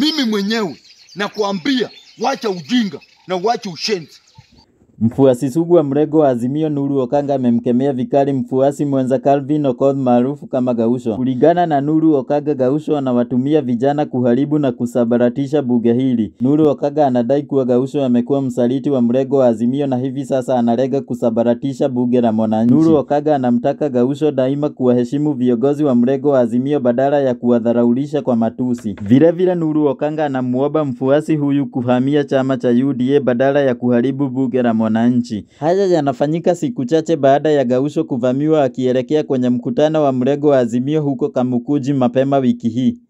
Mimi mwenyewe nakuambia, wacha ujinga na wacha ushenzi. Mfuasi sugu wa mrengo wa Azimio Nuru Okanga amemkemea vikali mfuasi mwenza Calvin Okoth maarufu kama Gausho. Kulingana na Nuru Okanga, Gausho anawatumia vijana kuharibu na kusabaratisha bunge hili. Nuru Okanga anadai kuwa Gausho amekuwa msaliti wa mrengo wa Azimio na hivi sasa analenga kusabaratisha bunge la Mwananchi. Nuru Okanga anamtaka Gausho daima kuwaheshimu viongozi wa mrengo wa Azimio badala ya kuwadharaulisha kwa matusi. Vilevile, Nuru Okanga anamuomba mfuasi huyu kuhamia chama cha UDA badala ya kuharibu bunge la Mwananchi wananchi. Haya yanafanyika siku chache baada ya Gausho kuvamiwa akielekea kwenye mkutano wa mrengo wa Azimio huko kamukuji mapema wiki hii.